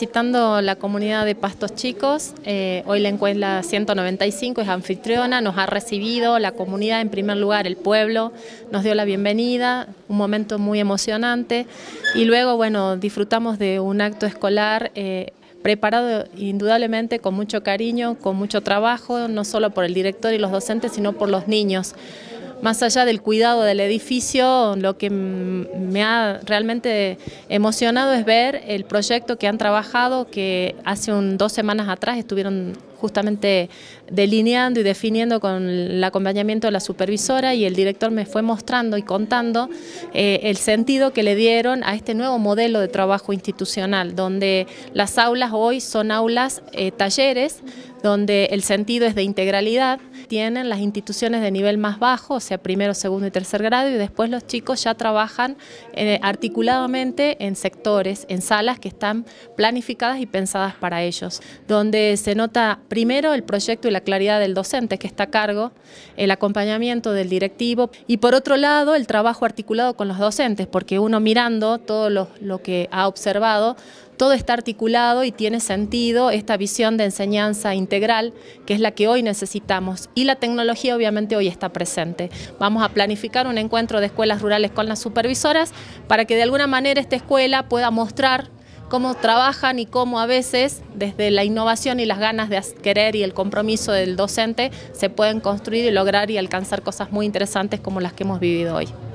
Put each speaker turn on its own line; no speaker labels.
visitando la comunidad de Pastos Chicos. Eh, hoy la encuesta 195 es anfitriona, nos ha recibido la comunidad en primer lugar, el pueblo nos dio la bienvenida, un momento muy emocionante. Y luego, bueno, disfrutamos de un acto escolar eh, preparado indudablemente con mucho cariño, con mucho trabajo, no solo por el director y los docentes, sino por los niños más allá del cuidado del edificio, lo que me ha realmente emocionado es ver el proyecto que han trabajado, que hace un, dos semanas atrás estuvieron justamente delineando y definiendo con el acompañamiento de la supervisora y el director me fue mostrando y contando eh, el sentido que le dieron a este nuevo modelo de trabajo institucional, donde las aulas hoy son aulas eh, talleres, donde el sentido es de integralidad, tienen las instituciones de nivel más bajo, o sea, primero, segundo y tercer grado, y después los chicos ya trabajan eh, articuladamente en sectores, en salas que están planificadas y pensadas para ellos, donde se nota primero el proyecto y la claridad del docente que está a cargo, el acompañamiento del directivo y por otro lado el trabajo articulado con los docentes, porque uno mirando todo lo que ha observado, todo está articulado y tiene sentido esta visión de enseñanza integral que es la que hoy necesitamos y la tecnología obviamente hoy está presente. Vamos a planificar un encuentro de escuelas rurales con las supervisoras para que de alguna manera esta escuela pueda mostrar cómo trabajan y cómo a veces desde la innovación y las ganas de querer y el compromiso del docente se pueden construir y lograr y alcanzar cosas muy interesantes como las que hemos vivido hoy.